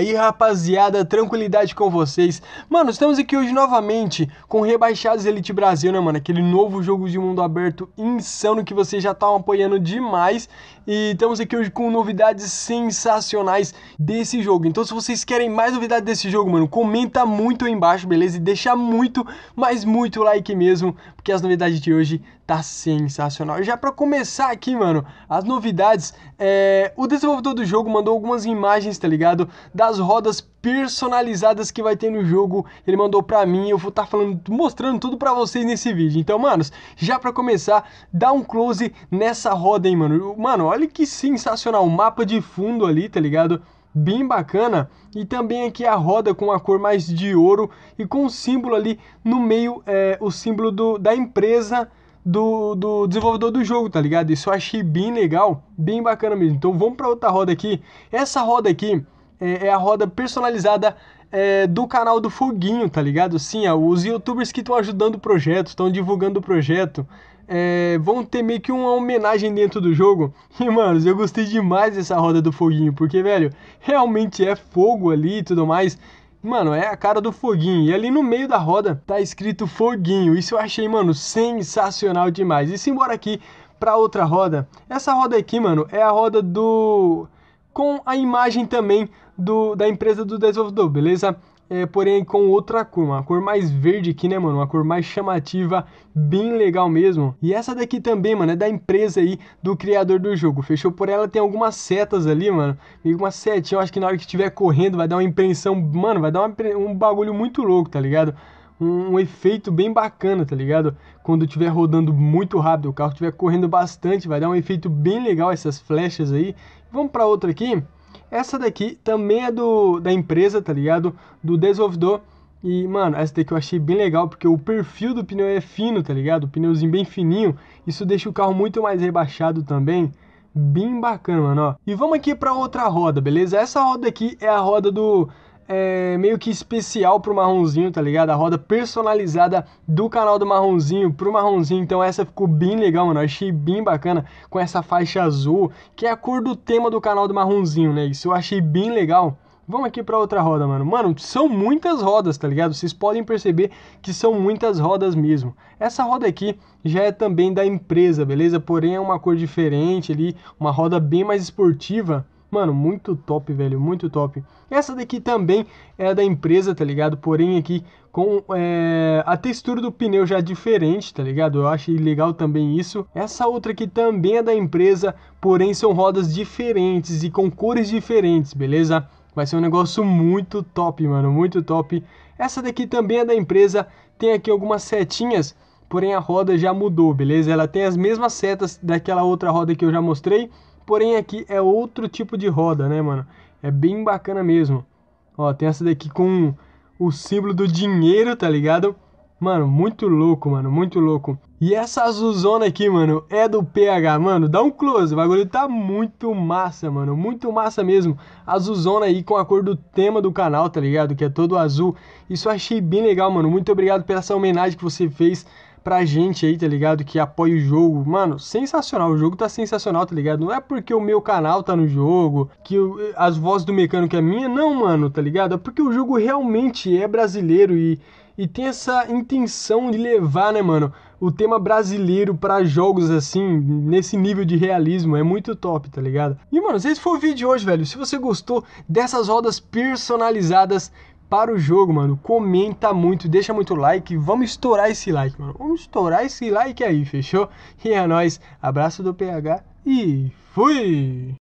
aí, rapaziada? Tranquilidade com vocês. Mano, estamos aqui hoje novamente com Rebaixados Elite Brasil, né, mano? Aquele novo jogo de mundo aberto insano que vocês já estão apoiando demais. E estamos aqui hoje com novidades sensacionais desse jogo. Então, se vocês querem mais novidades desse jogo, mano, comenta muito aí embaixo, beleza? E deixa muito, mas muito like mesmo porque as novidades de hoje tá sensacional. Já para começar aqui, mano, as novidades, é... o desenvolvedor do jogo mandou algumas imagens, tá ligado? Das rodas personalizadas que vai ter no jogo. Ele mandou para mim, eu vou estar tá falando, mostrando tudo para vocês nesse vídeo. Então, manos, já para começar, dá um close nessa roda, hein, mano. Mano, olha que sensacional, o mapa de fundo ali, tá ligado? bem bacana. E também aqui a roda com a cor mais de ouro e com o símbolo ali no meio, é, o símbolo do, da empresa do, do desenvolvedor do jogo, tá ligado? Isso eu achei bem legal, bem bacana mesmo. Então vamos para outra roda aqui. Essa roda aqui é, é a roda personalizada é, do canal do Foguinho, tá ligado? Sim, os youtubers que estão ajudando o projeto, estão divulgando o projeto, é, vão ter meio que uma homenagem dentro do jogo. E, mano, eu gostei demais dessa roda do foguinho, porque, velho, realmente é fogo ali e tudo mais. Mano, é a cara do foguinho. E ali no meio da roda tá escrito foguinho. Isso eu achei, mano, sensacional demais. E simbora aqui pra outra roda. Essa roda aqui, mano, é a roda do. com a imagem também do, da empresa do desenvolvedor, beleza? é, porém com outra cor, uma cor mais verde aqui, né, mano? Uma cor mais chamativa, bem legal mesmo. E essa daqui também, mano, é da empresa aí do criador do jogo, fechou? Por ela tem algumas setas ali, mano, meio uma setinha, eu acho que na hora que estiver correndo vai dar uma impressão, mano, vai dar uma, um bagulho muito louco, tá ligado? Um, um, efeito bem bacana, tá ligado? Quando estiver rodando muito rápido, o carro estiver correndo bastante, vai dar um efeito bem legal essas flechas aí. Vamos para outra aqui. Essa daqui também é do, da empresa, tá ligado? Do desenvolvedor. E, mano, essa daqui eu achei bem legal, porque o perfil do pneu é fino, tá ligado? O pneuzinho bem fininho. Isso deixa o carro muito mais rebaixado também. Bem bacana, mano, ó. E vamos aqui pra outra roda, beleza? Essa roda aqui é a roda do é, meio que especial pro Marronzinho, tá ligado? A roda personalizada do canal do Marronzinho pro Marronzinho. Então essa ficou bem legal, mano. Eu achei bem bacana com essa faixa azul, que é a cor do tema do canal do Marronzinho, né? Isso eu achei bem legal. Vamos aqui para outra roda, mano. Mano, são muitas rodas, tá ligado? Vocês podem perceber que são muitas rodas mesmo. Essa roda aqui já é também da empresa, beleza? Porém é uma cor diferente ali, uma roda bem mais esportiva. Mano, muito top, velho, muito top. Essa daqui também é da empresa, tá ligado? Porém aqui com é, a textura do pneu já é diferente, tá ligado? Eu achei legal também isso. Essa outra aqui também é da empresa, porém são rodas diferentes e com cores diferentes, beleza? Vai ser um negócio muito top, mano, muito top. Essa daqui também é da empresa, tem aqui algumas setinhas, porém a roda já mudou, beleza? Ela tem as mesmas setas daquela outra roda que eu já mostrei, Porém, aqui é outro tipo de roda, né, mano? É bem bacana mesmo. Ó, tem essa daqui com o símbolo do dinheiro, tá ligado? Mano, muito louco, mano, muito louco. E essa azulzona aqui, mano, é do PH, mano. Dá um close, o bagulho tá muito massa, mano, muito massa mesmo. Azulzona aí com a cor do tema do canal, tá ligado? Que é todo azul. Isso eu achei bem legal, mano. Muito obrigado pela essa homenagem que você fez pra gente aí, tá ligado? Que apoia o jogo. Mano, sensacional. O jogo tá sensacional, tá ligado? Não é porque o meu canal tá no jogo, que eu, as vozes do mecânico é minha. Não, mano, tá ligado? É porque o jogo realmente é brasileiro e, e tem essa intenção de levar, né, mano? O tema brasileiro para jogos assim, nesse nível de realismo, é muito top, tá ligado? E, mano, esse foi o vídeo de hoje, velho. Se você gostou dessas rodas personalizadas, para o jogo, mano. Comenta muito, deixa muito like. Vamos estourar esse like, mano. Vamos estourar esse like aí, fechou? E é nóis. Abraço do PH e fui!